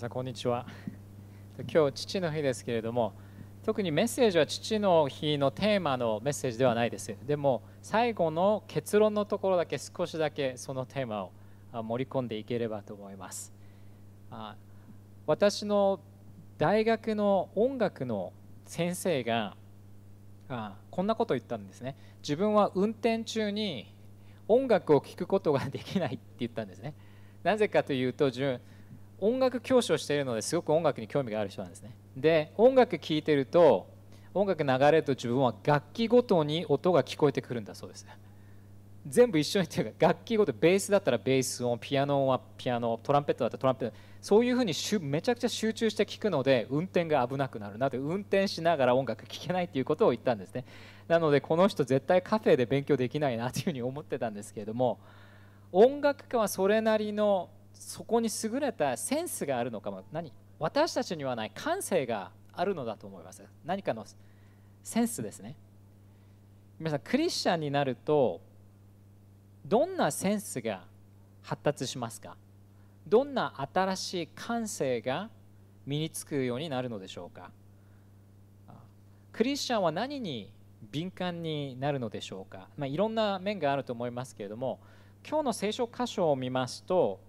さんこんにちは今日父の日ですけれども特にメッセージは父の日のテーマのメッセージではないですでも最後の結論のところだけ少しだけそのテーマを盛り込んでいければと思います私の大学の音楽の先生がこんなことを言ったんですね自分は運転中に音楽を聴くことができないって言ったんですねなぜかというと音楽教師をしているのですごく音楽に興味がある人なんですねで音楽聴いてると音楽流れると自分は楽器ごとに音が聞こえてくるんだそうです全部一緒にというか楽器ごとベースだったらベース音ピアノはピアノトランペットだったらトランペットそういうふうにめちゃくちゃ集中して聞くので運転が危なくなるなと運転しながら音楽聴けないということを言ったんですねなのでこの人絶対カフェで勉強できないなというふうに思ってたんですけれども音楽家はそれなりのそこに優れたセンスがあるのかも何私たちにはない感性があるのだと思います何かのセンスですね皆さんクリスチャンになるとどんなセンスが発達しますかどんな新しい感性が身につくようになるのでしょうかクリスチャンは何に敏感になるのでしょうか、まあ、いろんな面があると思いますけれども今日の聖書箇所を見ますと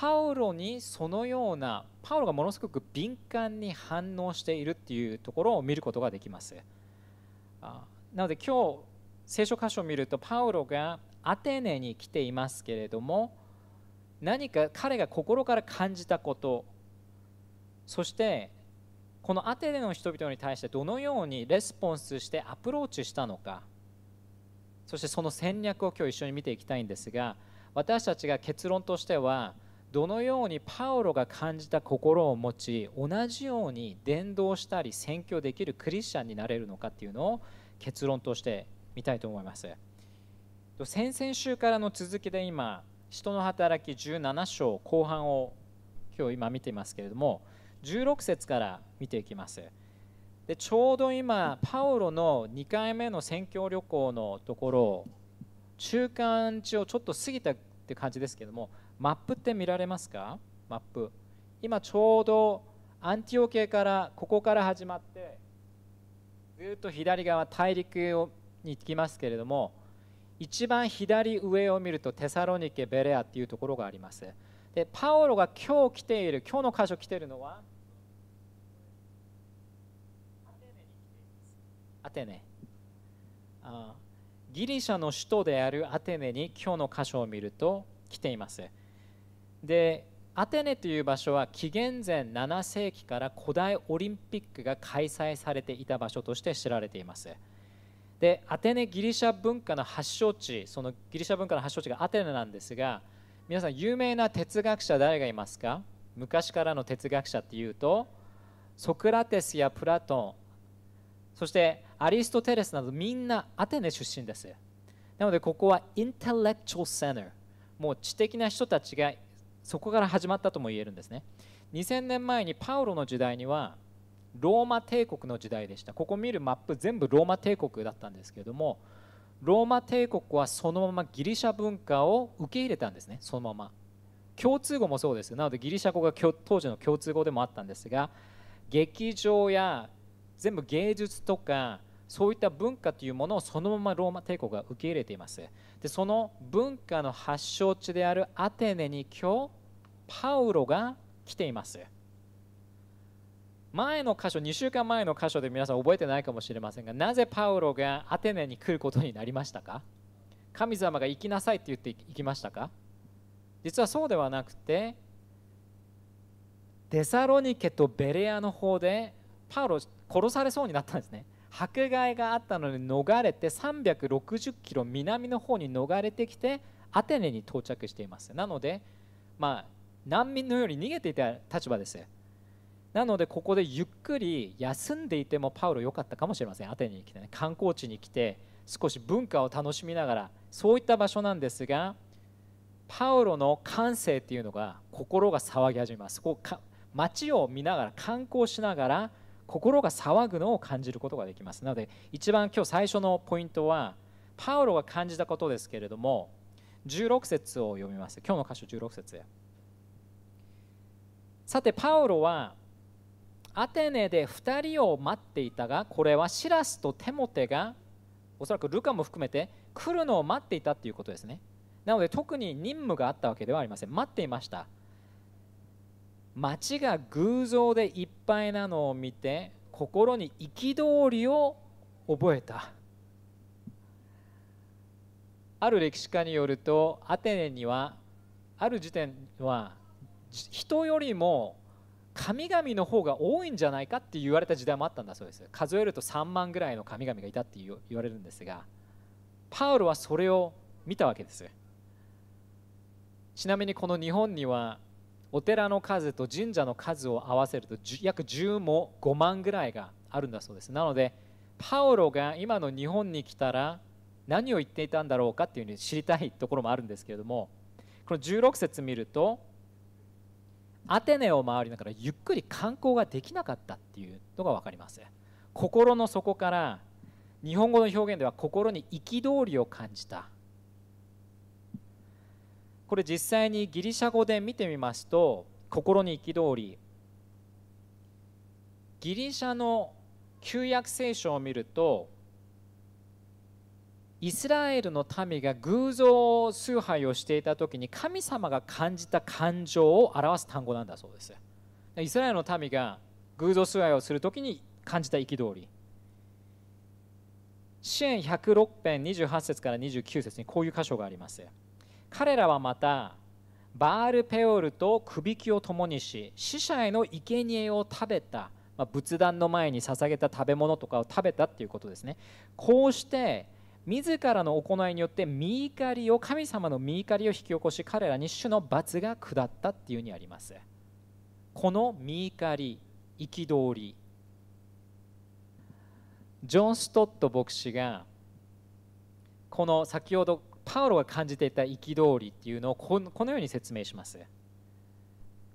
パウロにそのようなパウロがものすごく敏感に反応しているっていうところを見ることができますなので今日聖書箇所を見るとパウロがアテネに来ていますけれども何か彼が心から感じたことそしてこのアテネの人々に対してどのようにレスポンスしてアプローチしたのかそしてその戦略を今日一緒に見ていきたいんですが私たちが結論としてはどのようにパウロが感じた心を持ち同じように伝道したり宣教できるクリスチャンになれるのかっていうのを結論としてみたいと思います先々週からの続きで今「人の働き17章」後半を今日今見ていますけれども16節から見ていきますでちょうど今パウロの2回目の宣教旅行のところ中間地をちょっと過ぎたって感じですけどもマップって見られますかマップ今ちょうどアンティオ系からここから始まってずっと左側大陸をに行きますけれども一番左上を見るとテサロニケベレアっていうところがありますでパオロが今日来ている今日の箇所来ているのはアテネあギリシャの首都であるアテネに今日の箇所を見ると来ていますでアテネという場所は紀元前7世紀から古代オリンピックが開催されていた場所として知られていますでアテネギリシャ文化の発祥地そのギリシャ文化の発祥地がアテネなんですが皆さん有名な哲学者誰がいますか昔からの哲学者っていうとソクラテスやプラトンそしてアリストテレスなどみんなアテネ出身ですなのでここはインテレクチュルセンターもう知的な人たちがそこから始まったとも言えるんですね2000年前にパウロの時代にはローマ帝国の時代でしたここ見るマップ全部ローマ帝国だったんですけれどもローマ帝国はそのままギリシャ文化を受け入れたんですねそのまま共通語もそうですなのでギリシャ語が当時の共通語でもあったんですが劇場や全部芸術とかそういった文化というものをそのままローマ帝国が受け入れていますでその文化の発祥地であるアテネに今日パウロが来ています前の箇所2週間前の箇所で皆さん覚えてないかもしれませんがなぜパウロがアテネに来ることになりましたか神様が行きなさいって言って行きましたか実はそうではなくてデサロニケとベレアの方でパウロ殺されそうになったんですね迫害があったのに逃れて360キロ南の方に逃れてきてアテネに到着していますなのでまあ難民のように逃げていた立場ですなのでここでゆっくり休んでいてもパウロ良かったかもしれませんアテネに来てね観光地に来て少し文化を楽しみながらそういった場所なんですがパウロの感性っていうのが心が騒ぎ始めますこうか街を見ながら観光しながら心が騒ぐのを感じることができますなので一番今日最初のポイントはパウロが感じたことですけれども16節を読みます今日の箇所16節さてパウロはアテネで2人を待っていたがこれはシラスとテモテがおそらくルカも含めて来るのを待っていたということですねなので特に任務があったわけではありません待っていました町が偶像でいっぱいなのを見て心に憤りを覚えたある歴史家によるとアテネにはある時点は人よりも神々の方が多いんじゃないかって言われた時代もあったんだそうです数えると3万ぐらいの神々がいたって言われるんですがパウロはそれを見たわけですちなみにこの日本にはお寺の数と神社の数を合わせると約10も5万ぐらいがあるんだそうですなのでパウロが今の日本に来たら何を言っていたんだろうかっていうふうに知りたいところもあるんですけれどもこの16節見るとアテネを回りながらゆっくり観光ができなかったっていうのが分かります心の底から日本語の表現では心に憤りを感じたこれ実際にギリシャ語で見てみますと心に憤りギリシャの旧約聖書を見るとイスラエルの民が偶像崇拝をしていた時に神様が感じた感情を表す単語なんだそうですイスラエルの民が偶像崇拝をする時に感じた憤り支援106編28節から29節にこういう箇所があります彼らはまたバールペオルとくびきを共にし死者への生贄を食べた、まあ、仏壇の前に捧げた食べ物とかを食べたっていうことですねこうして自らの行いによって見怒りを神様の見怒りを引き起こし彼らに主の罰が下ったっていうにありますこの見怒り憤りジョン・ストット牧師がこの先ほどパウロが感じていた憤りっていうのをこのように説明します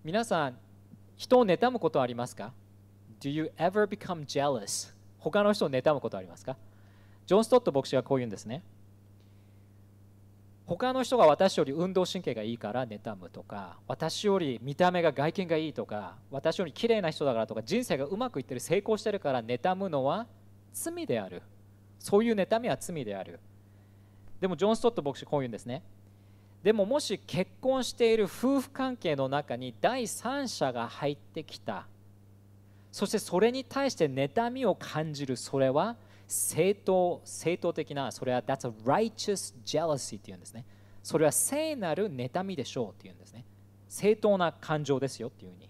皆さん人を妬むことありますか Do you ever become jealous? 他の人を妬むことありますかジョン・ストット牧師がこう言うんですね他の人が私より運動神経がいいから妬むとか私より見た目が外見がいいとか私より綺麗な人だからとか人生がうまくいってる成功してるから妬むのは罪であるそういう妬みは罪であるでもジョン・ストット牧師こう言うんですねでももし結婚している夫婦関係の中に第三者が入ってきたそしてそれに対して妬みを感じるそれは正当正当的なそれは That's a righteous jealousy っていうんですねそれは聖なる妬みでしょうっていうんですね正当な感情ですよっていうふうに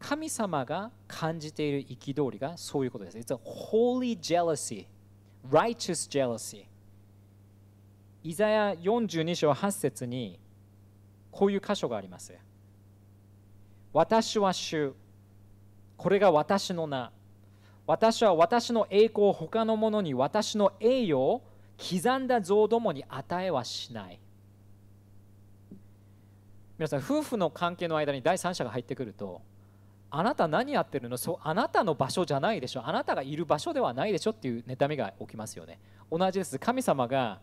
神様が感じている憤りがそういうことです。It's a holy jealousy, righteous jealousy. イザヤ42章8節にこういう箇所があります。私は主、これが私の名。私は私の栄光を他の者に私の栄誉を刻んだ像どもに与えはしない。皆さん、夫婦の関係の間に第三者が入ってくると、あなた何やってるのそうあなたの場所じゃないでしょあなたがいる場所ではないでしょっていう妬みが起きますよね。同じです。神様が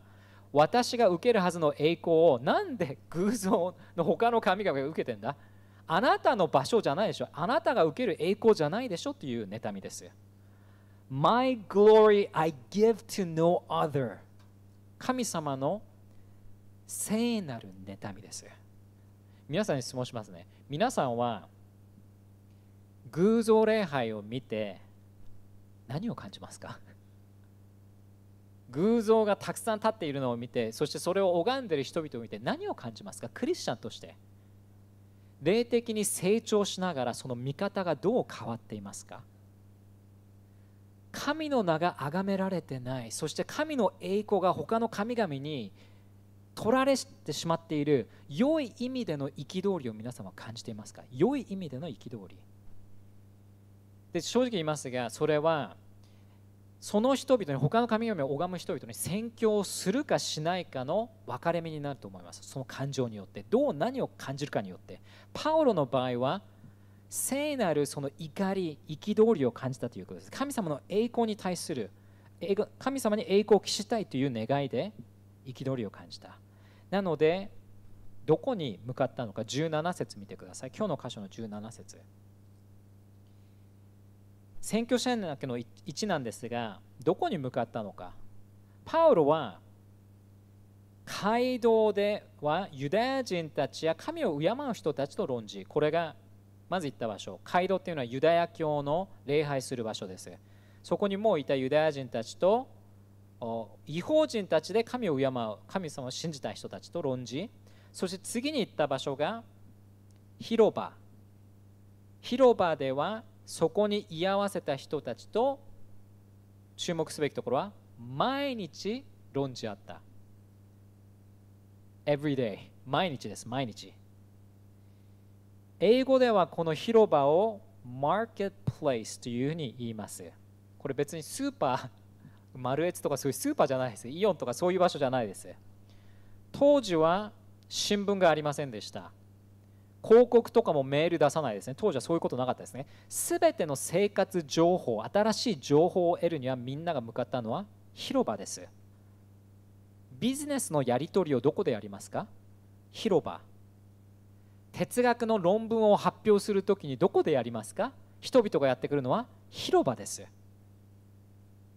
私が受けるはずの栄光をなんで偶像の他の神々が受けてんだあなたの場所じゃないでしょあなたが受ける栄光じゃないでしょっていう妬みです My glory I give to no other 神様の聖なる妬みです皆さんに質問しますね皆さんは偶像礼拝を見て何を感じますか偶像がたくさん立っているのを見てそしてそれを拝んでいる人々を見て何を感じますかクリスチャンとして霊的に成長しながらその見方がどう変わっていますか神の名が崇められてないそして神の栄光が他の神々に取られてしまっている良い意味での憤りを皆様感じていますか良い意味での憤りで正直言いますがそれはその人々に他の神々を拝む人々に宣教をするかしないかの分かれ目になると思いますその感情によってどう何を感じるかによってパウロの場合は聖なるその怒り憤りを感じたということです神様の栄光に対する神様に栄光を期したいという願いで憤りを感じたなのでどこに向かったのか17節見てください今日の箇所の17節選挙者の中の1なんですがどこに向かったのかパウロは街道ではユダヤ人たちや神を敬う人たちと論じこれがまず行った場所街道っていうのはユダヤ教の礼拝する場所ですそこにもういたユダヤ人たちと違法人たちで神を敬う神様を信じた人たちと論じそして次に行った場所が広場広場ではそこに居合わせた人たちと注目すべきところは毎日論じ合った Everyday 毎日です毎日英語ではこの広場をマーケットプレイスというふうに言いますこれ別にスーパー丸越とかそういうスーパーじゃないですイオンとかそういう場所じゃないです当時は新聞がありませんでした広告とかもメール出さないですね当時はそういうことなかったですね全ての生活情報新しい情報を得るにはみんなが向かったのは広場ですビジネスのやり取りをどこでやりますか広場哲学の論文を発表するときにどこでやりますか人々がやってくるのは広場です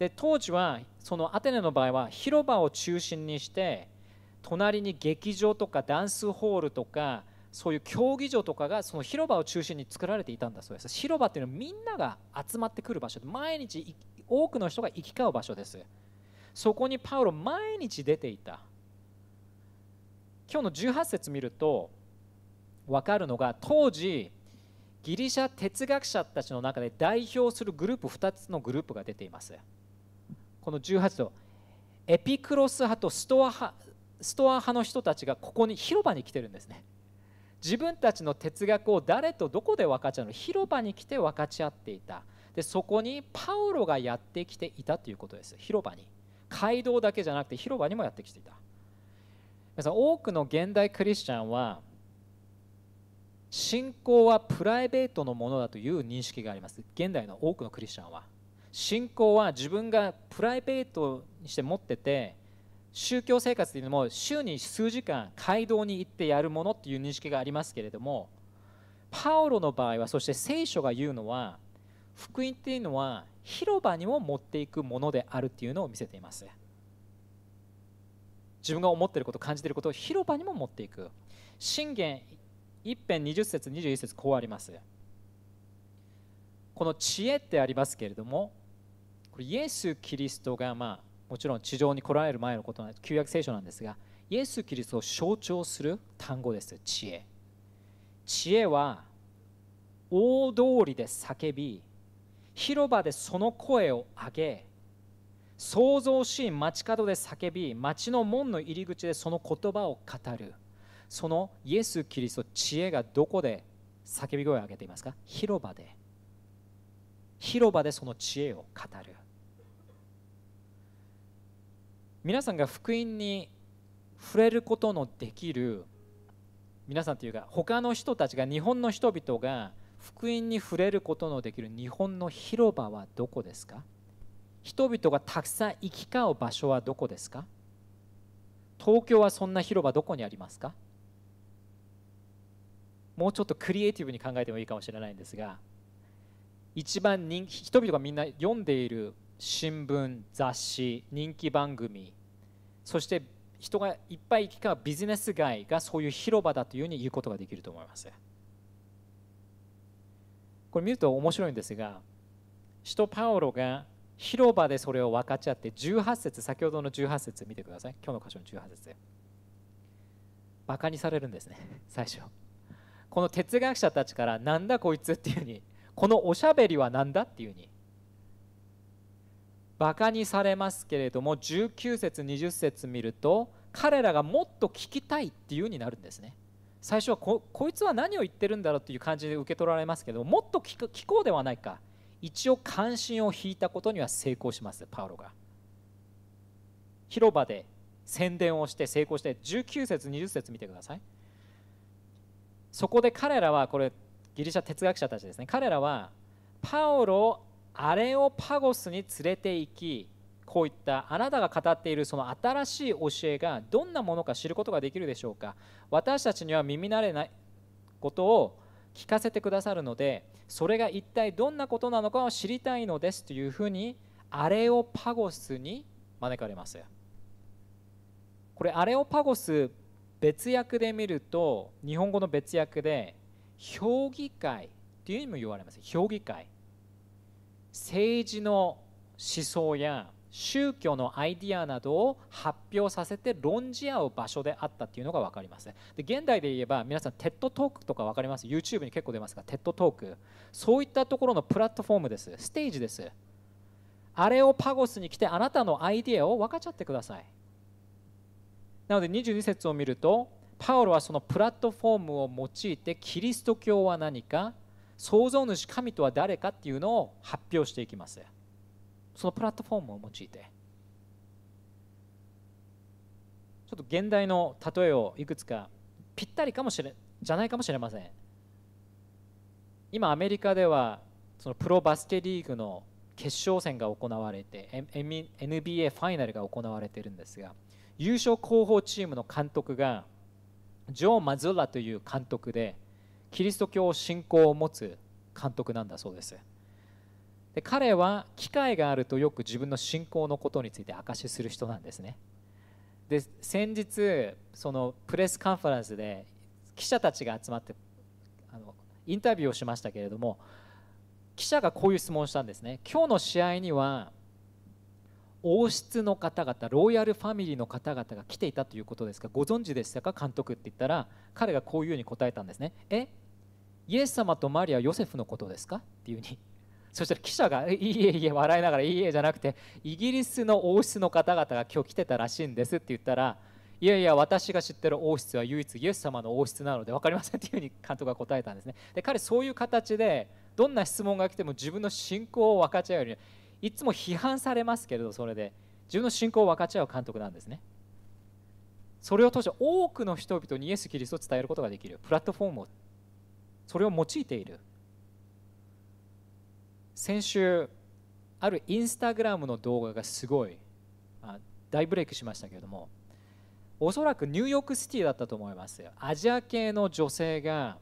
で当時はそのアテネの場合は広場を中心にして隣に劇場とかダンスホールとかそういう競技場とかがその広場を中心に作られていたんだそうです広場っていうのはみんなが集まってくる場所で毎日多くの人が行き交う場所ですそこにパウロ毎日出ていた今日の18節見ると分かるのが当時ギリシャ哲学者たちの中で代表するグループ2つのグループが出ていますこの18とエピクロス派とストア派ストア派の人たちがここに広場に来てるんですね自分たちの哲学を誰とどこで分かち合うの広場に来て分かち合っていたでそこにパウロがやってきていたということです広場に街道だけじゃなくて広場にもやってきていた皆さん多くの現代クリスチャンは信仰はプライベートのものだという認識があります現代の多くのクリスチャンは信仰は自分がプライベートにして持ってて宗教生活というのも週に数時間街道に行ってやるものっていう認識がありますけれどもパオロの場合はそして聖書が言うのは福音っていうのは広場にも持っていくものであるっていうのを見せています自分が思っていること感じていることを広場にも持っていく信玄一辺20節21節こうありますこの知恵ってありますけれどもこれイエス・キリストがまあもちろん地上に来られる前のことなんです旧約聖書なんですがイエス・キリストを象徴する単語です知恵知恵は大通りで叫び広場でその声を上げ創造しい街角で叫び街の門の入り口でその言葉を語るそのイエス・キリスト知恵がどこで叫び声を上げていますか広場で広場でその知恵を語る皆さんが福音に触れることのできる皆さんというか他の人たちが日本の人々が福音に触れることのできる日本の広場はどこですか人々がたくさん行き交う場所はどこですか東京はそんな広場どこにありますかもうちょっとクリエイティブに考えてもいいかもしれないんですが一番人人々がみんな読んでいる新聞雑誌人気番組そして人がいっぱい行き交うビジネス街がそういう広場だというふうに言うことができると思いますこれ見ると面白いんですが使徒パオロが広場でそれを分かち合って18節先ほどの18節見てください今日の箇所の18節バカにされるんですね最初この哲学者たちからなんだこいつっていうふうにこのおしゃべりは何だっていうふうにバカにされますけれども19節20節見ると彼らがもっと聞きたいっていうになるんですね最初はこいつは何を言ってるんだろうという感じで受け取られますけどもっと聞こうではないか一応関心を引いたことには成功しますパウロが広場で宣伝をして成功して19節20節見てくださいそこで彼らはこれギリシャ哲学者たちですね彼らはパウロをアレオパゴスに連れて行きこういったあなたが語っているその新しい教えがどんなものか知ることができるでしょうか私たちには耳慣れないことを聞かせてくださるのでそれが一体どんなことなのかを知りたいのですというふうにアレオパゴスに招かれますこれアレオパゴス別訳で見ると日本語の別訳で評議会という意味も言われます評議会政治の思想や宗教のアイディアなどを発表させて論じ合う場所であったっていうのが分かりますで現代で言えば皆さんテッドトークとか分かります YouTube に結構出ますがテッドトークそういったところのプラットフォームですステージですあれをパゴスに来てあなたのアイディアを分かっちゃってくださいなので22節を見るとパウロはそのプラットフォームを用いてキリスト教は何か創造主神とは誰かっていうのを発表していきますそのプラットフォームを用いてちょっと現代の例えをいくつかぴったりかもしれじゃないかもしれません今アメリカではそのプロバスケリーグの決勝戦が行われて NBA ファイナルが行われているんですが優勝候補チームの監督がジョー・マズラという監督でキリスト教信仰を持つ監督なんだそうですで彼は機会があるとよく自分の信仰のことについて証しする人なんですねで先日そのプレスカンファレンスで記者たちが集まってあのインタビューをしましたけれども記者がこういう質問をしたんですね今日の試合には王室の方々ロイヤルファミリーの方々が来ていたということですがご存知でしたか監督って言ったら彼がこういうふうに答えたんですねえイエス様とマリアヨセフのことですかっていうふうに そしたら記者が「いいえいえ」笑いながら「いいえ」じゃなくてイギリスの王室の方々が今日来てたらしいんですって言ったら「いやいや私が知ってる王室は唯一イエス様の王室なので分かりません」っていうふうに監督が答えたんですねで彼そういう形でどんな質問が来ても自分の信仰を分かち合うようにいつも批判されますけれどそれで自分の信仰を分かち合う監督なんですねそれを通して多くの人々にイエス・キリストを伝えることができるプラットフォームをそれを用いている先週あるインスタグラムの動画がすごいあ大ブレイクしましたけれどもおそらくニューヨークシティだったと思いますアジア系の女性が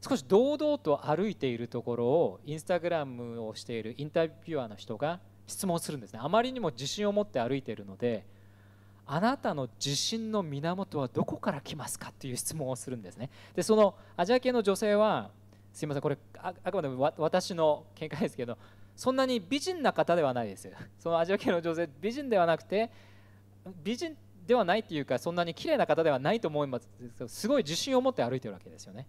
少し堂々と歩いているところをインスタグラムをしているインタビュアーの人が質問するんですねあまりにも自信を持って歩いているのであなたの自信の源はどこから来ますかっていう質問をするんですねでそのアジア系の女性はすいませんこれあくまでも私の見解ですけどそんなに美人な方ではないですそのアジア系の女性美人ではなくて美人ではないっていうかそんなに綺麗な方ではないと思いますすごい自信を持って歩いてるわけですよね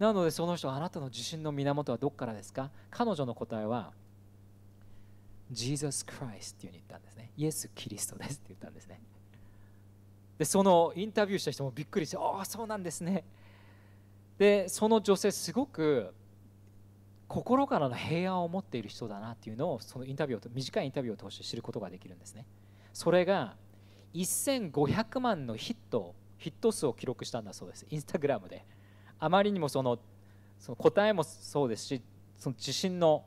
なのでその人あなたの自信の源はどこからですか彼女の答えは Jesus Christ っていううに言ったんですね。イエス・キリストですって言ったんですね。で、そのインタビューした人もびっくりして、ああ、そうなんですね。で、その女性、すごく心からの平安を持っている人だなっていうのを、そのインタビューを、短いインタビューを通して知ることができるんですね。それが1500万のヒット、ヒット数を記録したんだそうです。インスタグラムで。あまりにもそのその答えもそうですしその自信の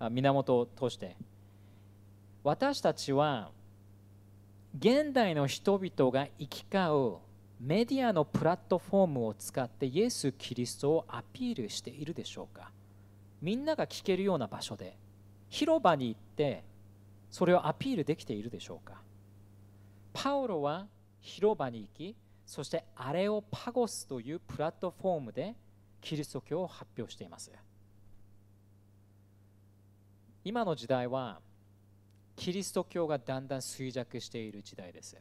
源を通して私たちは現代の人々が行き交うメディアのプラットフォームを使ってイエス・キリストをアピールしているでしょうかみんなが聞けるような場所で広場に行ってそれをアピールできているでしょうかパウロは広場に行きそしてアレオパゴスというプラットフォームでキリスト教を発表しています今の時代はキリスト教がだんだん衰弱している時代です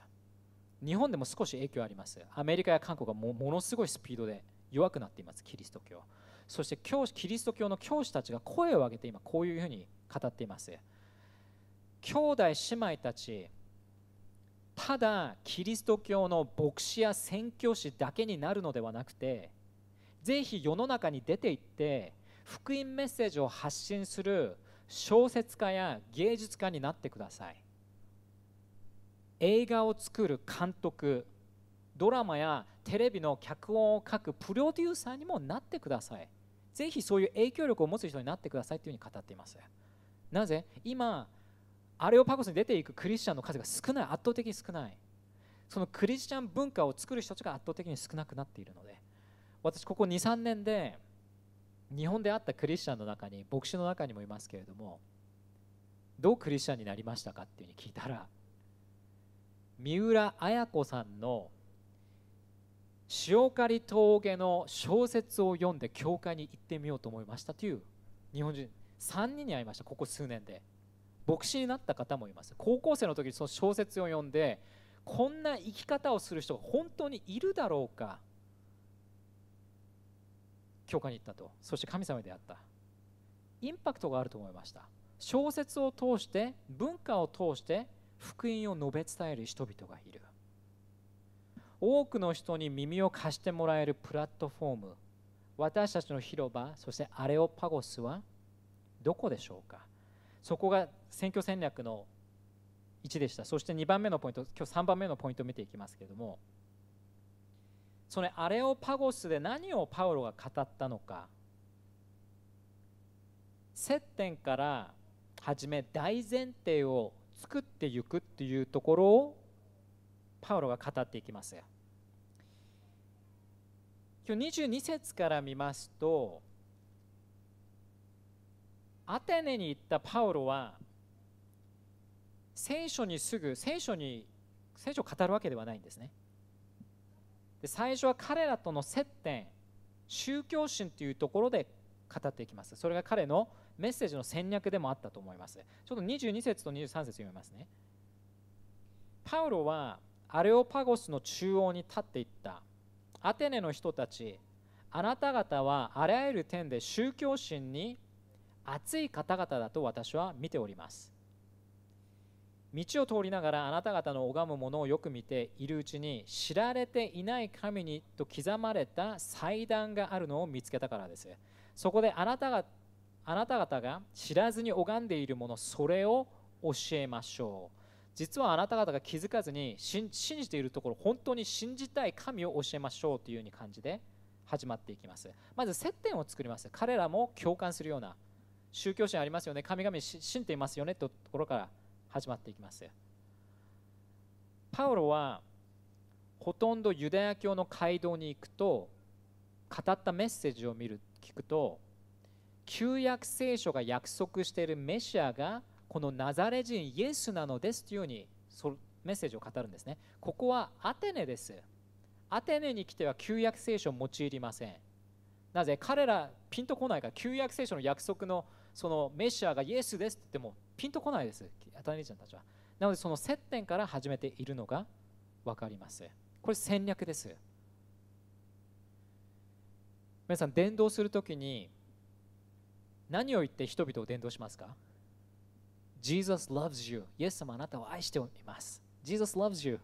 日本でも少し影響ありますアメリカや韓国はもものすごいスピードで弱くなっていますキリスト教そして教師キリスト教の教師たちが声を上げて今こういうふうに語っています兄弟姉妹たちただキリスト教の牧師や宣教師だけになるのではなくてぜひ世の中に出ていって福音メッセージを発信する小説家や芸術家になってください映画を作る監督ドラマやテレビの脚本を書くプロデューサーにもなってくださいぜひそういう影響力を持つ人になってくださいというふうに語っていますなぜ今アレオパゴスに出ていくクリスチャンの数が少ない圧倒的に少ないそのクリスチャン文化を作る人たちが圧倒的に少なくなっているので私ここ23年で日本であったクリスチャンの中に牧師の中にもいますけれどもどうクリスチャンになりましたかっていうふうに聞いたら三浦綾子さんの「塩刈峠」の小説を読んで教会に行ってみようと思いましたという日本人3人に会いましたここ数年で。牧師になった方もいます高校生の時にその小説を読んでこんな生き方をする人が本当にいるだろうか教会に行ったとそして神様であったインパクトがあると思いました小説を通して文化を通して福音を述べ伝える人々がいる多くの人に耳を貸してもらえるプラットフォーム私たちの広場そしてアレオパゴスはどこでしょうかそこが選挙戦略の1でしたそして2番目のポイント今日3番目のポイントを見ていきますけれどもそのアレオパゴスで何をパウロが語ったのか接点からはじめ大前提を作っていくっていうところをパウロが語っていきます今日22節から見ますとアテネに行ったパウロは聖書にすぐ聖書に聖書を語るわけではないんですねで最初は彼らとの接点宗教心というところで語っていきますそれが彼のメッセージの戦略でもあったと思いますちょっと22節と23節読みますねパウロはアレオパゴスの中央に立っていったアテネの人たちあなた方はあらゆる点で宗教心に熱い方々だと私は見ております道を通りながらあなた方の拝むものをよく見ているうちに知られていない神にと刻まれた祭壇があるのを見つけたからですそこであなたがあなた方が知らずに拝んでいるものそれを教えましょう実はあなた方が気づかずに信じているところ本当に信じたい神を教えましょうというように感じで始まっていきますまず接点を作ります彼らも共感するような宗教心ありますよね神々信じていますよねとところから始まっていきますパウロはほとんどユダヤ教の街道に行くと語ったメッセージを見る聞くと旧約聖書が約束しているメシアがこのナザレ人イエスなのですというようにメッセージを語るんですねここはアテネですアテネに来ては旧約聖書を用いりませんなぜ彼らピンとこないから旧約聖書の約束のそのメシアがイエスですって言ってもピンとこないですアタゃんたちはなのでその接点から始めているのが分かりますこれ戦略です皆さん伝道するときに何を言って人々を伝道しますか ?Jesus loves you イエス様あなたを愛しております Jesus loves you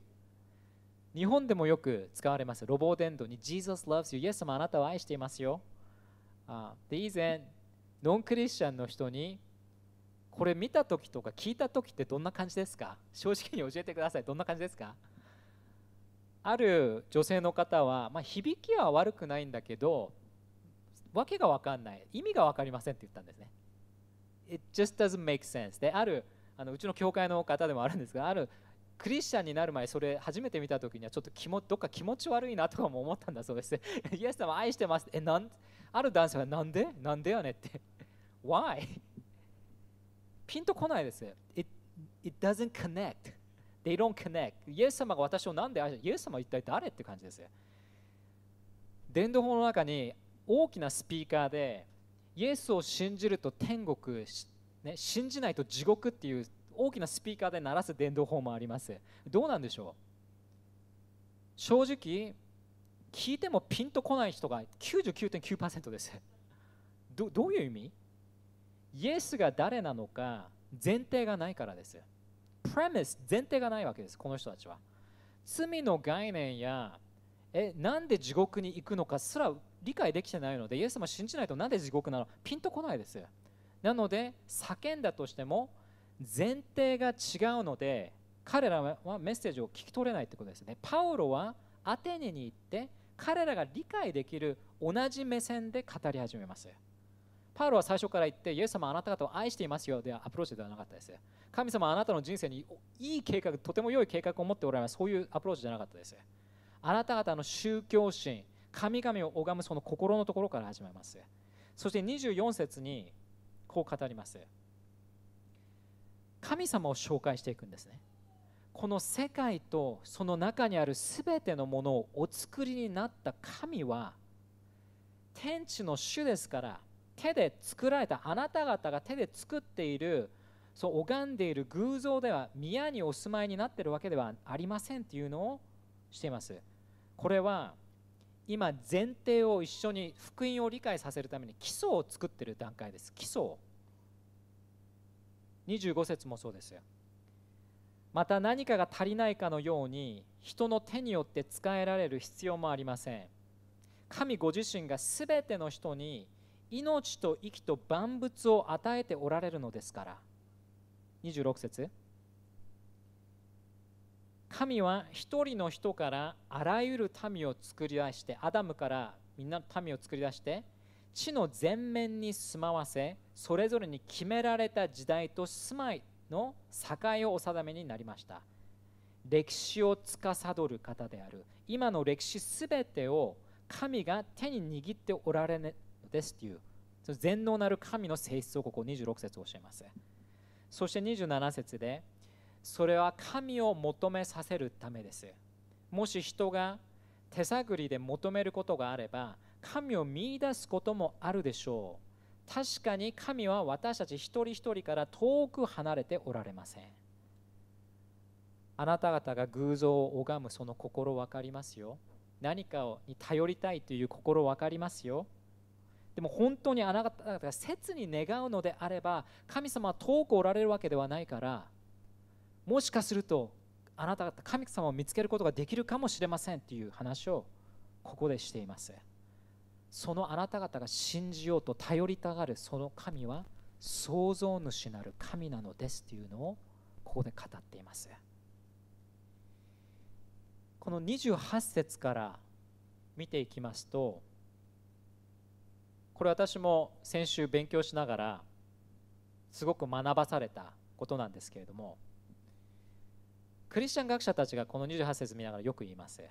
日本でもよく使われます。ロボ伝道に Jesus loves you イエス様あなたを愛していますよ。あで以前、ノンクリスチャンの人にこれ見た時とか聞いた時ってどんな感じですか正直に教えてくださいどんな感じですかある女性の方は、まあ、響きは悪くないんだけど訳が分かんない意味が分かりませんって言ったんですね It just doesn't make sense であるあのうちの教会の方でもあるんですがあるクリスチャンになる前それ初めて見た時にはちょっと気もどっか気持ち悪いなとかも思ったんだそうですイエス様愛してますえなんある男性がなんでなんでやねって Why? ピンとこないです it, it doesn't connect They don't connect イエス様が私をなんで愛してイエス様は一体誰って感じです伝道法の中に大きなスピーカーでイエスを信じると天国、ね、信じないと地獄っていう大きなスピーカーで鳴らす電動法もありますどうなんでしょう正直聞いてもピンとこない人が99.9%ですどどういう意味イエスが誰なのか前提がないからですプレミス前提がないわけですこの人たちは罪の概念やえなんで地獄に行くのかすら理解できてないのでイエス様信じないとなんで地獄なのピンとこないですなので叫んだとしても前提が違うので彼らはメッセージを聞き取れないってことですねパウロはアテネに行って彼らが理解できる同じ目線で語り始めますパウロは最初から言ってイエス様あなた方を愛していますよではアプローチではなかったです神様あなたの人生にいい計画とても良い計画を持っておられますそういうアプローチじゃなかったですあなた方の宗教心神々を拝むその心のところから始めますそして24節にこう語ります神様を紹介していくんですねこの世界とその中にある全てのものをお作りになった神は天地の主ですから手で作られたあなた方が手で作っているそう拝んでいる偶像では宮にお住まいになっているわけではありませんっていうのをしていますこれは今前提を一緒に福音を理解させるために基礎を作ってる段階です基礎を25節もそうですよまた何かが足りないかのように人の手によって使えられる必要もありません神ご自身が全ての人に命と息と万物を与えておられるのですから26節神は一人の人からあらゆる民を作り出してアダムからみんな民を作り出して地の全面に住まわせそれぞれに決められた時代と住まいの境をお定めになりました歴史を司る方である今の歴史すべてを神が手に握っておられるのですという全能なる神の性質をここ26節教えますそして27節でそれは神を求めさせるためですもし人が手探りで求めることがあれば神を見いだすこともあるでしょう確かに神は私たち一人一人から遠く離れておられませんあなた方が偶像を拝むその心分かりますよ何かに頼りたいという心分かりますよでも本当にあなた方が切に願うのであれば神様は遠くおられるわけではないからもしかするとあなた方神様を見つけることができるかもしれませんという話をここでしています。そのあなた方が信じようと頼りたがるその神は創造主なる神なのですというのをここで語っていますこの28節から見ていきますとこれ私も先週勉強しながらすごく学ばされたことなんですけれどもクリスチャン学者たちがこの28節見ながらよく言います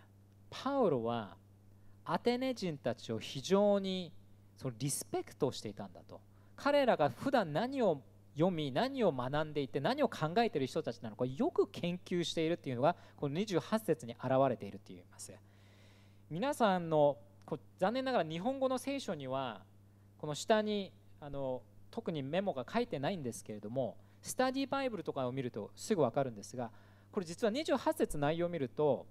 パウロはアテネ人たちを非常にそのリスペクトしていたんだと彼らが普段何を読み何を学んでいて何を考えている人たちなのかよく研究しているっていうのがこの28節に表れているといいます皆さんの残念ながら日本語の聖書にはこの下にあの特にメモが書いてないんですけれどもスタディバイブルとかを見るとすぐ分かるんですがこれ実は28節内容を見ると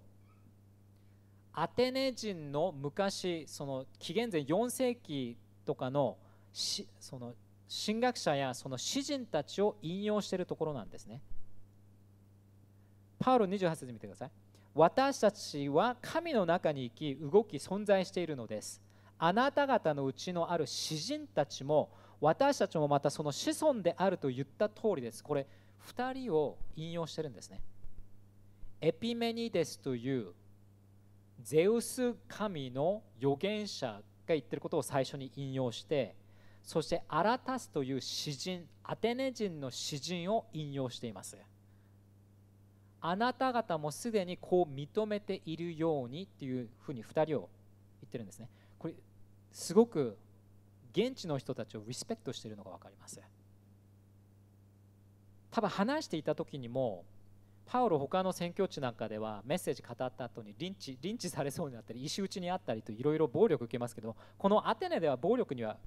アテネ人の昔その紀元前4世紀とかのしその神学者やその詩人たちを引用しているところなんですね。パウロ28節見てください。私たちは神の中に生き動き存在しているのです。あなた方のうちのある詩人たちも私たちもまたその子孫であると言った通りです。これ2人を引用してるんですね。エピメニデスというゼウス神の預言者が言ってることを最初に引用してそしてアラタスという詩人アテネ人の詩人を引用していますあなた方もすでにこう認めているようにっていうふうに2人を言ってるんですねこれすごく現地の人たちをリスペクトしているのが分かります多分話していた時にもパウロ他の宣教地なんかではメッセージ語った後にリンチリンチされそうになったり石打ちにあったりといろいろ暴力受けますけどこのアテネでは暴力には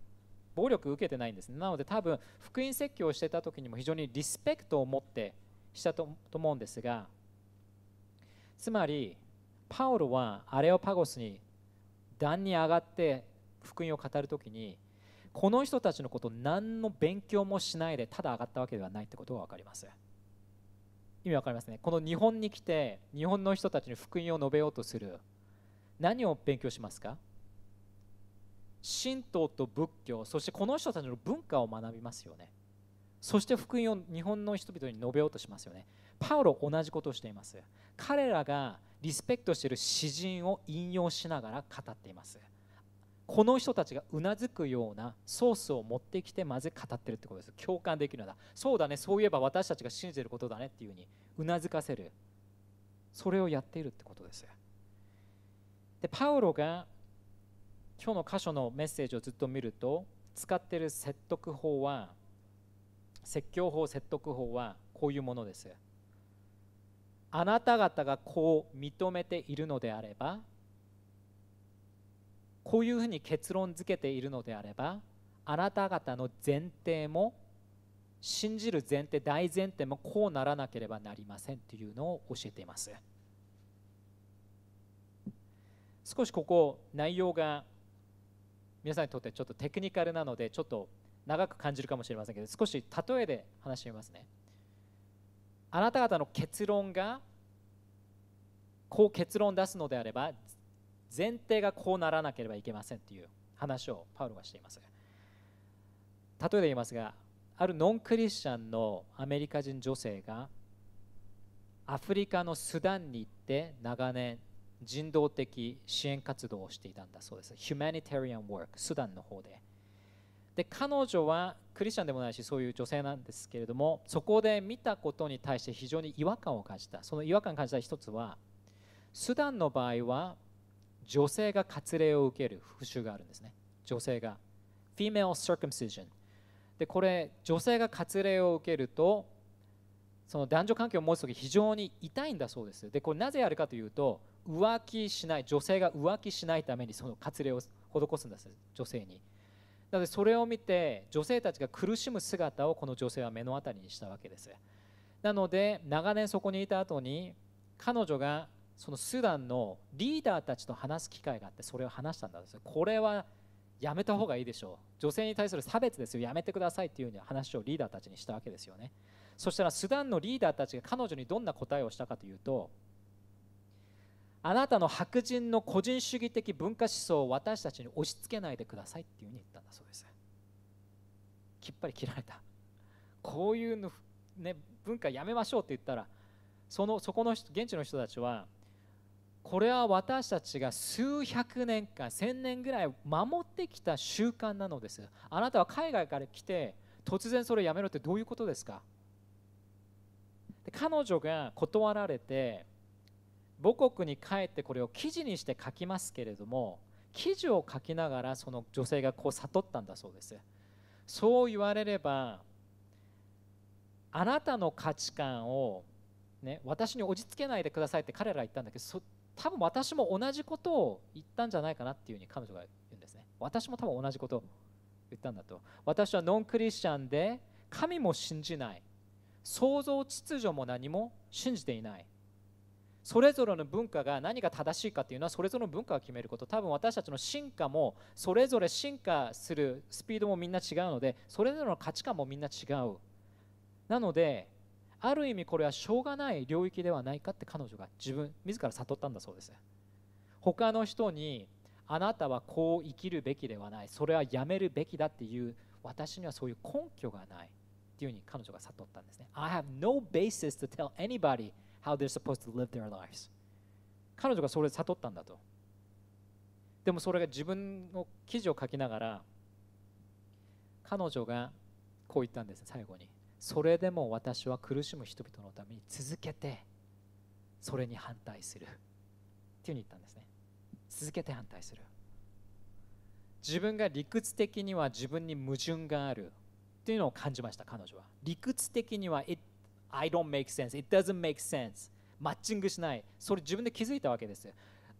暴力受けてないんですねなので多分福音説教をしてた時にも非常にリスペクトを持ってしたと思うんですがつまりパウロはアレオパゴスに壇に上がって福音を語る時にこの人たちのこと何の勉強もしないでただ上がったわけではないってことが分かります。意味わかりますねこの日本に来て日本の人たちに福音を述べようとする何を勉強しますか神道と仏教そしてこの人たちの文化を学びますよねそして福音を日本の人々に述べようとしますよねパウロ同じことをしています彼らがリスペクトしている詩人を引用しながら語っていますこの人たちがうなずくようなソースを持ってきてまず語ってるってことです共感できるようなそうだねそういえば私たちが信じてることだねっていうふうにうなずかせるそれをやっているってことですでパウロが今日の箇所のメッセージをずっと見ると使ってる説得法は説教法説得法はこういうものですあなた方がこう認めているのであればこういうふうに結論付けているのであればあなた方の前提も信じる前提大前提もこうならなければなりませんというのを教えています少しここ内容が皆さんにとってちょっとテクニカルなのでちょっと長く感じるかもしれませんけど少し例えで話してみますねあなた方の結論がこう結論を出すのであれば前提がこうならなければいけませんという話をパウロがしています例えで言いますがあるノンクリスチャンのアメリカ人女性がアフリカのスダンに行って長年人道的支援活動をしていたんだそうです。ヒュマニタリアン・ o ーク、スダンの方で。で、彼女はクリスチャンでもないし、そういう女性なんですけれども、そこで見たことに対して非常に違和感を感じた。その違和感を感じた一つは、スダンの場合は、女性が割礼を受ける風習があるんですね女性が female circumcision でこれ女性が割礼を受けるとその男女関係を持つ時非常に痛いんだそうですでこれなぜやるかというと浮気しない女性が浮気しないためにその割礼を施すんです女性になのでそれを見て女性たちが苦しむ姿をこの女性は目の当たりにしたわけですなので長年そこにいた後に彼女がそのスダンのリーダーたちと話す機会があってそれを話したんだですこれはやめた方がいいでしょう女性に対する差別ですよやめてくださいっていうう話をリーダーたちにしたわけですよねそしたらスダンのリーダーたちが彼女にどんな答えをしたかというとあなたの白人の個人主義的文化思想を私たちに押し付けないでくださいっていうふうに言ったんだそうですきっぱり切られたこういうの、ね、文化やめましょうって言ったらそのそこの現地の人たちはこれは私たちが数百年か千年ぐらい守ってきた習慣なのですあなたは海外から来て突然それやめろってどういうことですかで彼女が断られて母国に帰ってこれを記事にして書きますけれども記事を書きながらその女性がこう悟ったんだそうですそう言われればあなたの価値観をね、私に落ち着けないでくださいって彼らは言ったんだけど多分私も同じことを言ったんじゃないかなっていうふうに彼女が言うんですね私も多分同じことを言ったんだと私はノンクリスチャンで神も信じない創造秩序も何も信じていないそれぞれの文化が何が正しいかっていうのはそれぞれの文化を決めること多分私たちの進化もそれぞれ進化するスピードもみんな違うのでそれぞれの価値観もみんな違うなのである意味これはしょうがない領域ではないかって彼女が自分自ら悟ったんだそうです他の人にあなたはこう生きるべきではないそれはやめるべきだっていう私にはそういう根拠がないっていうふうに彼女が悟ったんですね I have no basis to tell anybody how they're supposed to live their lives 彼女がそれを悟ったんだとでもそれが自分の記事を書きながら彼女がこう言ったんです最後にそれでも私は苦しむ人々のために続けてそれに反対するっていうふうに言ったんですね続けて反対する自分が理屈的には自分に矛盾があるっていうのを感じました彼女は理屈的には it, I don't make sense it doesn't make sense マッチングしないそれ自分で気づいたわけです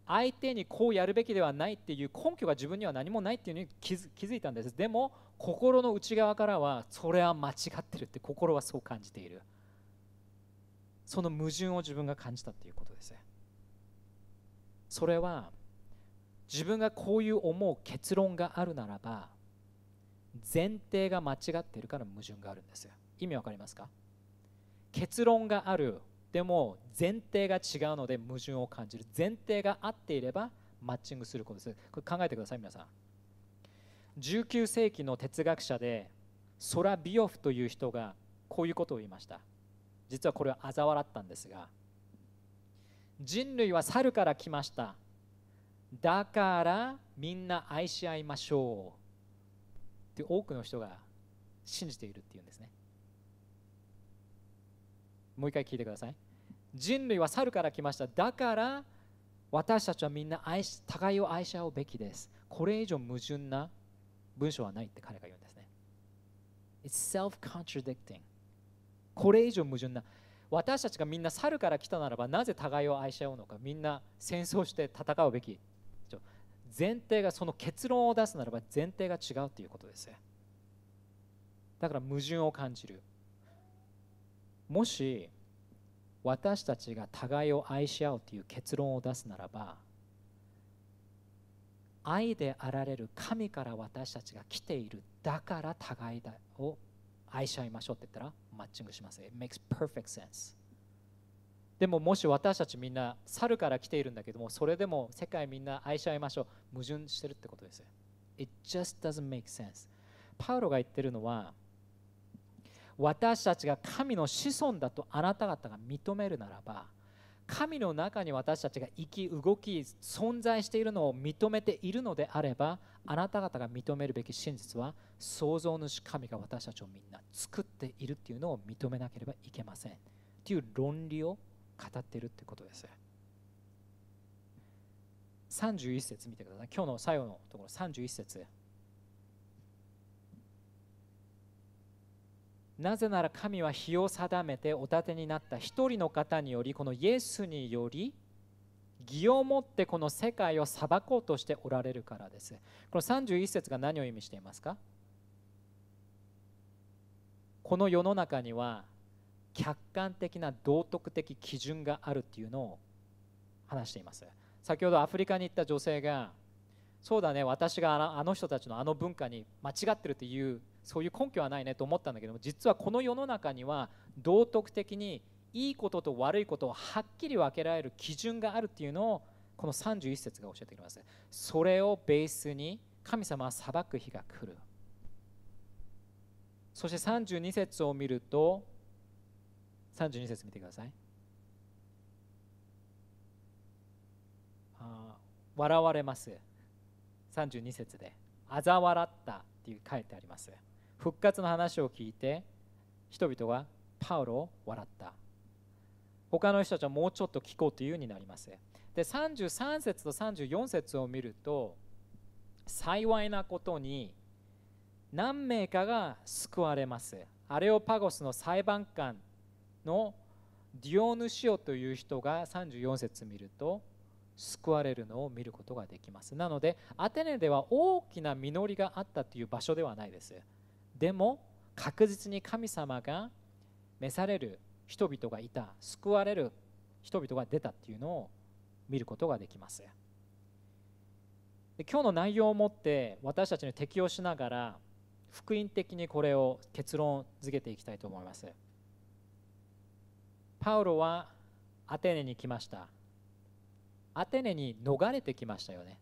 相手にこうやるべきではないっていう根拠が自分には何もないっていうのに気づいたんですでも心の内側からはそれは間違ってるって心はそう感じているその矛盾を自分が感じたっていうことですそれは自分がこういう思う結論があるならば前提が間違ってるから矛盾があるんです意味わかりますか結論があるでも前提が違うので矛盾を感じる前提が合っていればマッチングすることですこれ考えてください皆さん19世紀の哲学者でソラ・ビオフという人がこういうことを言いました実はこれは嘲笑ったんですが人類は猿から来ましただからみんな愛し合いましょうって多くの人が信じているっていうんですねもう一回聞いてください人類は猿から来ましただから私たちはみんな愛し互いを愛し合うべきですこれ以上矛盾な文章はないって彼が言うんですね It's self-contradicting これ以上矛盾な私たちがみんな猿から来たならばなぜ互いを愛し合うのかみんな戦争して戦うべき前提がその結論を出すならば前提が違うということですだから矛盾を感じるもし私たちが互いを愛し合うという結論を出すならば愛であられる神から私たちが来ているだから互いを愛し合いましょうって言ったらマッチングします。It makes perfect sense. でももし私たちみんな猿から来ているんだけどもそれでも世界みんな愛し合いましょう矛盾してるってことです。It just doesn't make sense. パウロが言ってるのは私たちが神の子孫だとあなた方が認めるならば神の中に私たちが生き動き存在しているのを認めているのであればあなた方が認めるべき真実は創造主神が私たちをみんな作っているっていうのを認めなければいけませんっていう論理を語っているっていうことです31節見てください今日の最後のところ31節なぜなら神は日を定めてお立てになった一人の方によりこのイエスにより義をもってこの世界を裁こうとしておられるからです。この31節が何を意味していますかこの世の中には客観的な道徳的基準があるっていうのを話しています。先ほどアフリカに行った女性がそうだね私があの人たちのあの文化に間違ってるっていうそういう根拠はないねと思ったんだけども実はこの世の中には道徳的にいいことと悪いことをはっきり分けられる基準があるっていうのをこの31節が教えてくれますそれをベースに神様は裁く日が来るそして32節を見ると32節見てくださいあ笑われます32節で嘲笑ったっていう書いてあります復活の話を聞いて人々がパウロを笑った他の人たちはもうちょっと聞こうというようになりますで33節と34節を見ると幸いなことに何名かが救われますアレオパゴスの裁判官のディオヌシオという人が34節見ると救われるのを見ることができますなのでアテネでは大きな実りがあったという場所ではないですでも確実に神様が召される人々がいた救われる人々が出たっていうのを見ることができますで今日の内容をもって私たちに適応しながら福音的にこれを結論づけていきたいと思いますパウロはアテネに来ましたアテネに逃れてきましたよね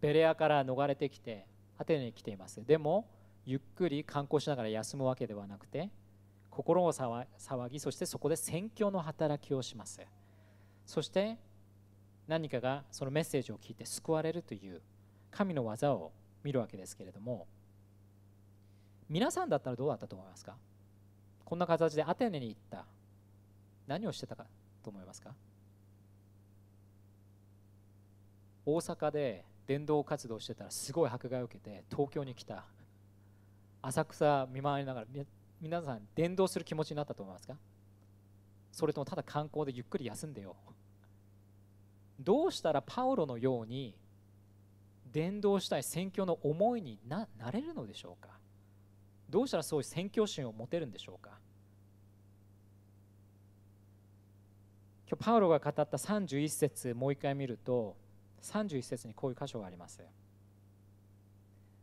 ベレアから逃れてきてアテネに来ていますでもゆっくり観光しながら休むわけではなくて心を騒ぎそしてそこで宣教の働きをしますそして何かがそのメッセージを聞いて救われるという神の技を見るわけですけれども皆さんだったらどうだったと思いますかこんな形でアテネに行った何をしてたかと思いますか大阪で伝道活動してたらすごい迫害を受けて東京に来た浅草見回りながら皆さん伝道する気持ちになったと思いますかそれともただ観光でゆっくり休んでよどうしたらパウロのように伝道したい宣教の思いにななれるのでしょうかどうしたらそういう宣教心を持てるんでしょうか今日パウロが語った31節もう一回見ると31節にこういう箇所があります。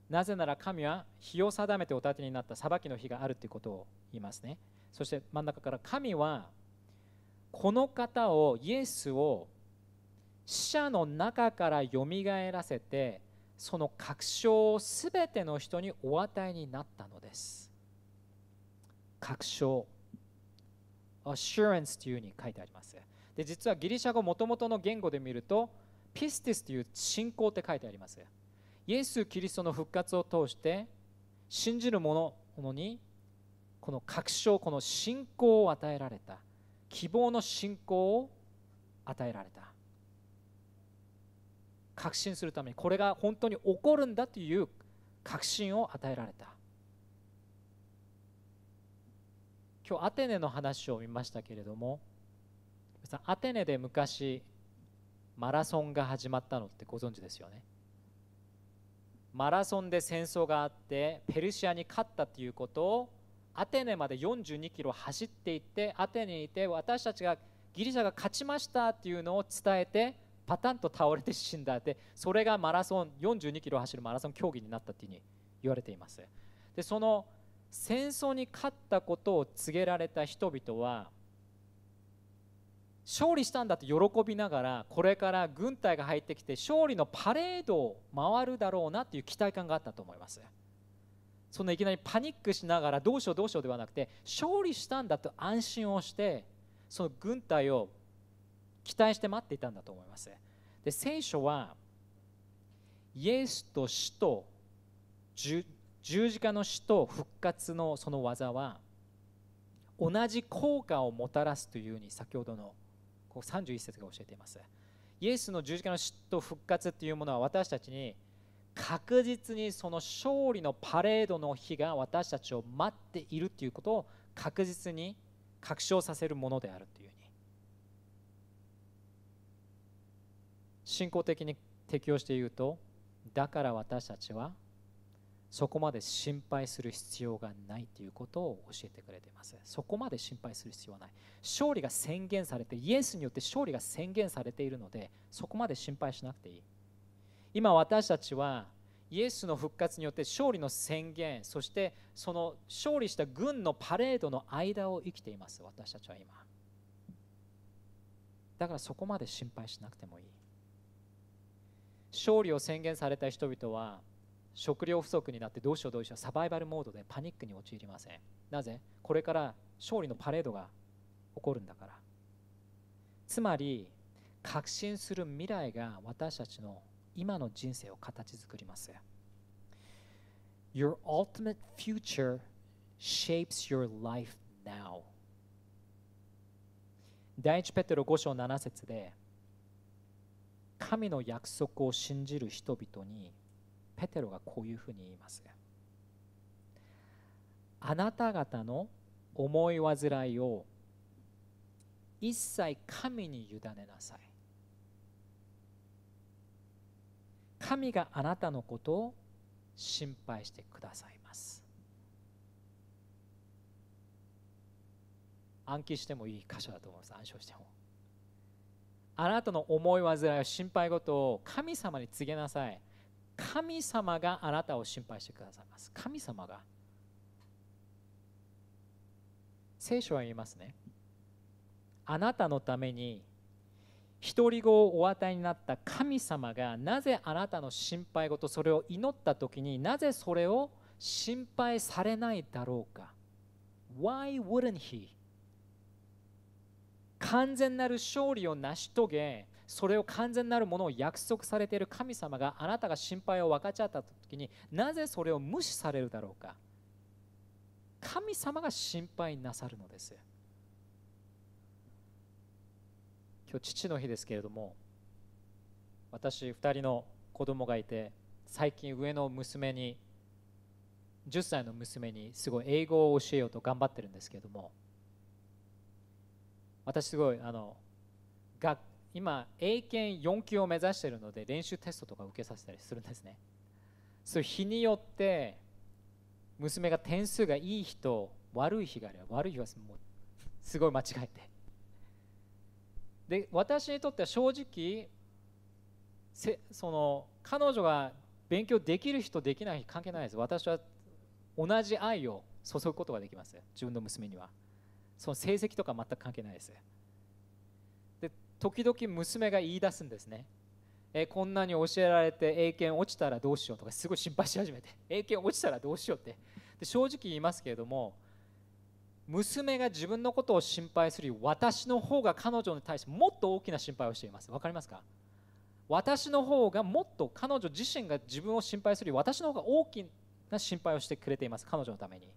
なぜなら神は日を定めてお立てになった裁きの日があるということを言いますねそして真ん中から神はこの方をイエスを死者の中からよみがえらせてその確証をすべての人にお与えになったのです確証 assurance というふうに書いてありますで実はギリシャ語もともとの言語で見るとピスティスという信仰って書いてありますイエス・キリストの復活を通して信じる者にこの確証この信仰を与えられた希望の信仰を与えられた確信するためにこれが本当に起こるんだという確信を与えられた今日アテネの話を見ましたけれどもアテネで昔マラソンが始まったのってご存知ですよねマラソンで戦争があってペルシアに勝ったということをアテネまで42キロ走っていってアテネにいて私たちがギリシャが勝ちましたっていうのを伝えてパタンと倒れて死んだってそれがマラソン42キロ走るマラソン競技になったってううに言われていますでその戦争に勝ったことを告げられた人々は勝利したんだと喜びながらこれから軍隊が入ってきて勝利のパレードを回るだろうなという期待感があったと思いますそのいきなりパニックしながらどうしようどうしようではなくて勝利したんだと安心をしてその軍隊を期待して待っていたんだと思いますで聖書はイエスと死と十字架の死と復活のその技は同じ効果をもたらすというふうに先ほどの31節が教えていますイエスの十字架の死と復活っていうものは私たちに確実にその勝利のパレードの日が私たちを待っているということを確実に確証させるものであるというふうに信仰的に適用して言うとだから私たちはそこまで心配する必要がないということを教えてくれていますそこまで心配する必要はない勝利が宣言されてイエスによって勝利が宣言されているのでそこまで心配しなくていい今私たちはイエスの復活によって勝利の宣言そしてその勝利した軍のパレードの間を生きています私たちは今だからそこまで心配しなくてもいい勝利を宣言された人々は食料不足になってどうしようどうしようサバイバルモードでパニックに陥りませんなぜこれから勝利のパレードが起こるんだからつまり確信する未来が私たちの今の人生を形作ります Your ultimate future shapes your life now 第一ペテロ5章7節で神の約束を信じる人々にペテロがこういうふうに言いますあなた方の思い煩いを一切神に委ねなさい神があなたのことを心配してくださいます暗記してもいい箇所だと思います暗唱してもあなたの思い煩いを心配事を神様に告げなさい神様があなたを心配してくださいます。神様が。聖書は言いますね。あなたのために独り子をお与えになった神様がなぜあなたの心配事それを祈った時になぜそれを心配されないだろうか Why wouldn't he? 完全なる勝利を成し遂げそれを完全なるものを約束されている神様があなたが心配を分かち合った時になぜそれを無視されるだろうか神様が心配なさるのです今日父の日ですけれども私2人の子供がいて最近上の娘に10歳の娘にすごい英語を教えようと頑張ってるんですけれども私すごいあの学今英検4級を目指しているので練習テストとか受けさせたりするんですねそ日によって娘が点数がいい日と悪い日があれば悪い日はもうすごい間違えてで私にとっては正直せその彼女が勉強できる人できない日関係ないです私は同じ愛を注ぐことができます自分の娘にはその成績とか全く関係ないです時々娘が言い出すんですねえこんなに教えられて英検落ちたらどうしようとかすごい心配し始めて英検落ちたらどうしようってで正直言いますけれども娘が自分のことを心配する私の方が彼女に対してもっと大きな心配をしています分かりますか私の方がもっと彼女自身が自分を心配する私の方が大きな心配をしてくれています彼女のために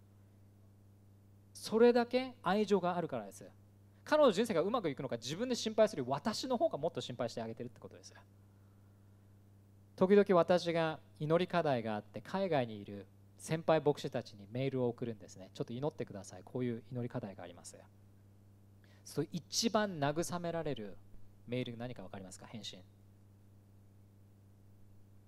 それだけ愛情があるからです彼の人生がうまくいくのか自分で心配する私の方がもっと心配してあげてるってことです時々私が祈り課題があって海外にいる先輩牧師たちにメールを送るんですねちょっと祈ってくださいこういう祈り課題がありますそう一番慰められるメール何か分かりますか返信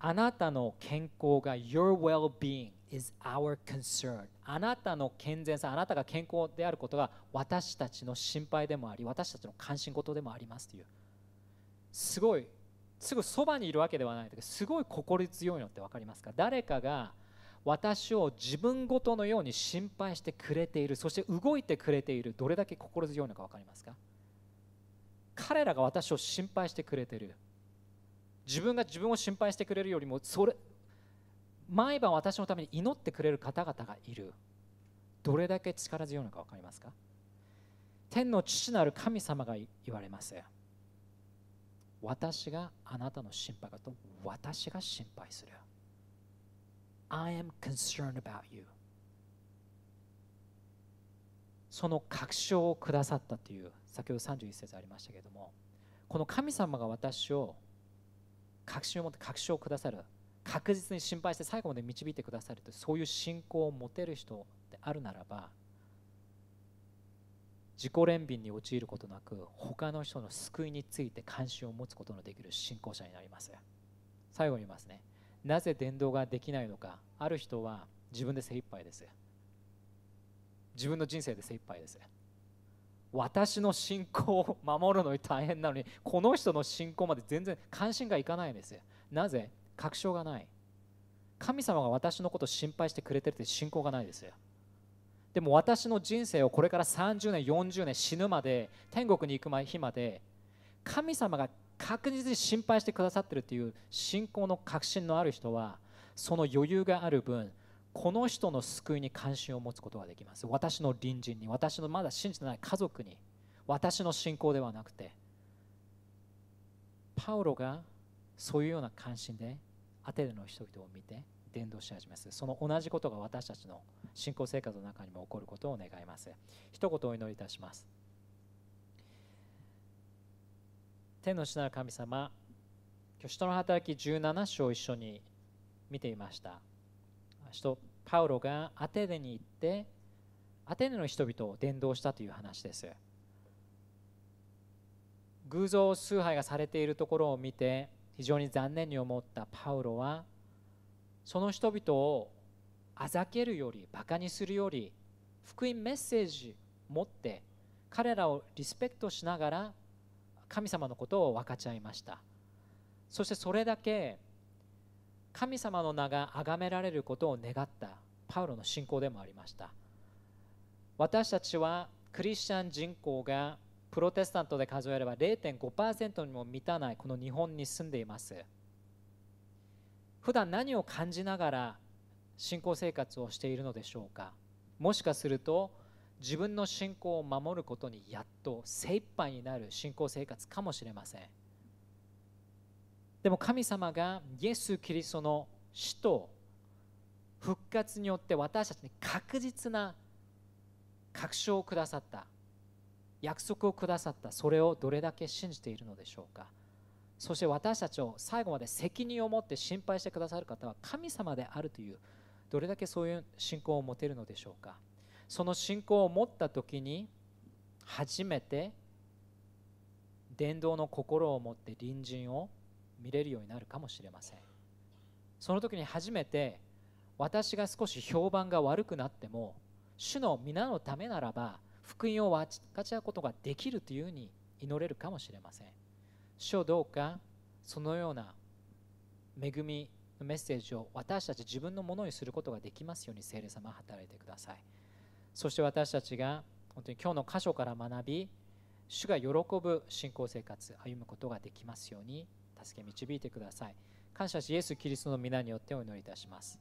あなたの健康が Your well-being is our concern あなたの健全さあなたが健康であることが私たちの心配でもあり私たちの関心事でもありますというすごいすぐそばにいるわけではないとか、すごい心強いのって分かりますか誰かが私を自分ごとのように心配してくれているそして動いてくれているどれだけ心強いのか分かりますか彼らが私を心配してくれている自分が自分を心配してくれるよりもそれ毎晩私のために祈ってくれる方々がいるどれだけ力強いのか分かりますか天の父なる神様が言われます私があなたの心配かと私が心配する I am concerned about you その確証をくださったという先ほど31節ありましたけれどもこの神様が私を確信を持って確証をくださる確実に心配して最後まで導いてくださるとそういう信仰を持てる人であるならば自己憐憫に陥ることなく他の人の救いについて関心を持つことのできる信仰者になります最後に言いますねなぜ伝道ができないのかある人は自分で精一杯です自分の人生で精一杯です私の信仰を守るのに大変なのにこの人の信仰まで全然関心がいかないんですなぜ確証がない神様が私のことを心配してくれてるって信仰がないですよでも私の人生をこれから30年40年死ぬまで天国に行く日まで神様が確実に心配してくださってるっていう信仰の確信のある人はその余裕がある分この人の救いに関心を持つことができます私の隣人に私のまだ信じてない家族に私の信仰ではなくてパウロがそういうような関心でアテネの人々を見て伝道し始めますその同じことが私たちの信仰生活の中にも起こることを願います一言お祈りいたします天の父なる神様今日人の働き17章を一緒に見ていました人パウロがアテネに行ってアテネの人々を伝道したという話です偶像崇拝がされているところを見て非常に残念に思ったパウロはその人々をあざけるよりバカにするより福音メッセージ持って彼らをリスペクトしながら神様のことを分かち合いましたそしてそれだけ神様の名が崇められることを願ったパウロの信仰でもありました私たちはクリスチャン人口がプロテスタントで数えれば0.5%にも満たないこの日本に住んでいます普段何を感じながら信仰生活をしているのでしょうかもしかすると自分の信仰を守ることにやっと精一杯になる信仰生活かもしれませんでも神様がイエス・キリストの死と復活によって私たちに確実な確証をくださった約束をくださったそれをどれだけ信じているのでしょうかそして私たちを最後まで責任を持って心配してくださる方は神様であるというどれだけそういう信仰を持てるのでしょうかその信仰を持った時に初めて伝道の心を持って隣人を見れるようになるかもしれませんその時に初めて私が少し評判が悪くなっても主の皆のためならば福音を分かち合うことができるというふうに祈れるかもしれません。主をどうかそのような恵みのメッセージを私たち自分のものにすることができますように聖霊様働いてください。そして私たちが本当に今日の箇所から学び主が喜ぶ信仰生活歩むことができますように助け導いてください。感謝しイエス・キリストの皆によってお祈りいたします。